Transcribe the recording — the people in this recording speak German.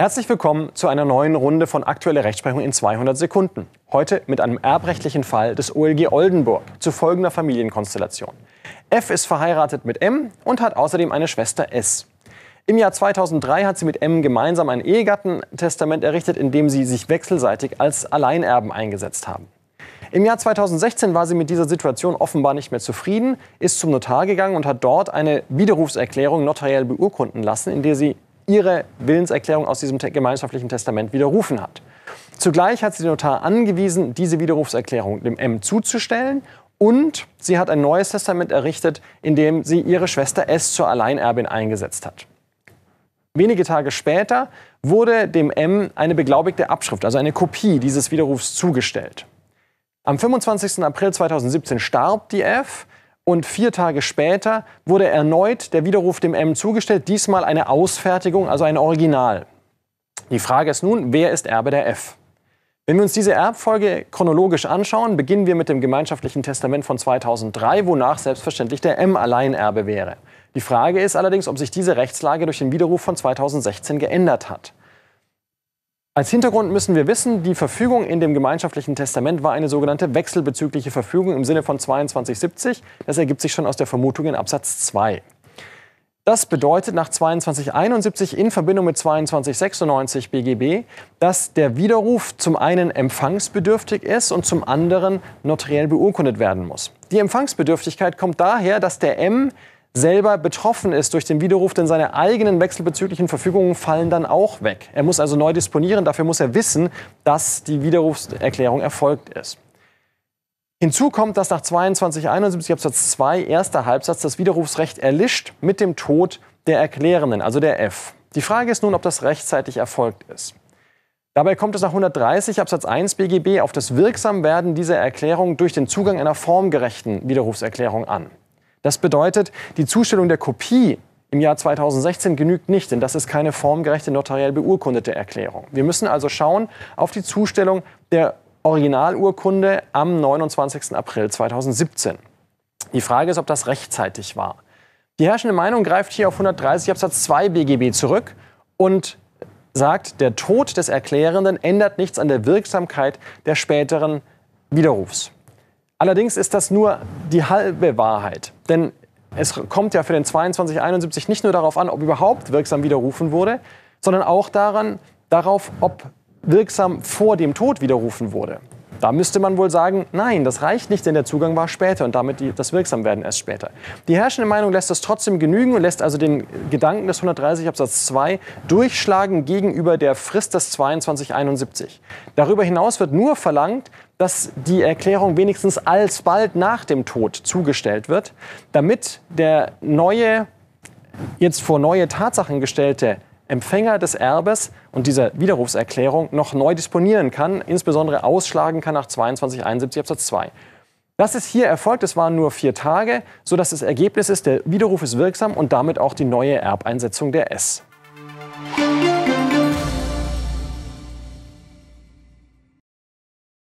Herzlich willkommen zu einer neuen Runde von Aktuelle Rechtsprechung in 200 Sekunden. Heute mit einem erbrechtlichen Fall des OLG Oldenburg zu folgender Familienkonstellation. F ist verheiratet mit M und hat außerdem eine Schwester S. Im Jahr 2003 hat sie mit M gemeinsam ein Ehegattentestament errichtet, in dem sie sich wechselseitig als Alleinerben eingesetzt haben. Im Jahr 2016 war sie mit dieser Situation offenbar nicht mehr zufrieden, ist zum Notar gegangen und hat dort eine Widerrufserklärung notariell beurkunden lassen, in der sie ihre Willenserklärung aus diesem gemeinschaftlichen Testament widerrufen hat. Zugleich hat sie den Notar angewiesen, diese Widerrufserklärung dem M zuzustellen und sie hat ein neues Testament errichtet, in dem sie ihre Schwester S zur Alleinerbin eingesetzt hat. Wenige Tage später wurde dem M eine beglaubigte Abschrift, also eine Kopie dieses Widerrufs zugestellt. Am 25. April 2017 starb die F und vier Tage später wurde erneut der Widerruf dem M zugestellt, diesmal eine Ausfertigung, also ein Original. Die Frage ist nun, wer ist Erbe der F? Wenn wir uns diese Erbfolge chronologisch anschauen, beginnen wir mit dem gemeinschaftlichen Testament von 2003, wonach selbstverständlich der M allein Erbe wäre. Die Frage ist allerdings, ob sich diese Rechtslage durch den Widerruf von 2016 geändert hat. Als Hintergrund müssen wir wissen, die Verfügung in dem gemeinschaftlichen Testament war eine sogenannte wechselbezügliche Verfügung im Sinne von 2270. Das ergibt sich schon aus der Vermutung in Absatz 2. Das bedeutet nach 2271 in Verbindung mit 2296 BGB, dass der Widerruf zum einen empfangsbedürftig ist und zum anderen notariell beurkundet werden muss. Die Empfangsbedürftigkeit kommt daher, dass der M selber betroffen ist durch den Widerruf, denn seine eigenen wechselbezüglichen Verfügungen fallen dann auch weg. Er muss also neu disponieren, dafür muss er wissen, dass die Widerrufserklärung erfolgt ist. Hinzu kommt, dass nach 2271 Absatz 2 erster Halbsatz das Widerrufsrecht erlischt mit dem Tod der Erklärenden, also der F. Die Frage ist nun, ob das rechtzeitig erfolgt ist. Dabei kommt es nach 130 Absatz 1 BGB auf das Wirksamwerden dieser Erklärung durch den Zugang einer formgerechten Widerrufserklärung an. Das bedeutet, die Zustellung der Kopie im Jahr 2016 genügt nicht, denn das ist keine formgerechte notariell beurkundete Erklärung. Wir müssen also schauen auf die Zustellung der Originalurkunde am 29. April 2017. Die Frage ist, ob das rechtzeitig war. Die herrschende Meinung greift hier auf 130 Absatz 2 BGB zurück und sagt, der Tod des Erklärenden ändert nichts an der Wirksamkeit der späteren Widerrufs. Allerdings ist das nur die halbe Wahrheit. Denn es kommt ja für den 2271 nicht nur darauf an, ob überhaupt wirksam widerrufen wurde, sondern auch daran, darauf, ob wirksam vor dem Tod widerrufen wurde. Da müsste man wohl sagen, nein, das reicht nicht, denn der Zugang war später und damit die, das Wirksamwerden erst später. Die herrschende Meinung lässt das trotzdem genügen und lässt also den Gedanken des 130 Absatz 2 durchschlagen gegenüber der Frist des 2271. Darüber hinaus wird nur verlangt, dass die Erklärung wenigstens alsbald nach dem Tod zugestellt wird, damit der neue, jetzt vor neue Tatsachen gestellte Empfänger des Erbes und dieser Widerrufserklärung noch neu disponieren kann, insbesondere ausschlagen kann nach 2271 Absatz 2. Das ist hier erfolgt, es waren nur vier Tage, sodass das Ergebnis ist, der Widerruf ist wirksam und damit auch die neue Erbeinsetzung der S.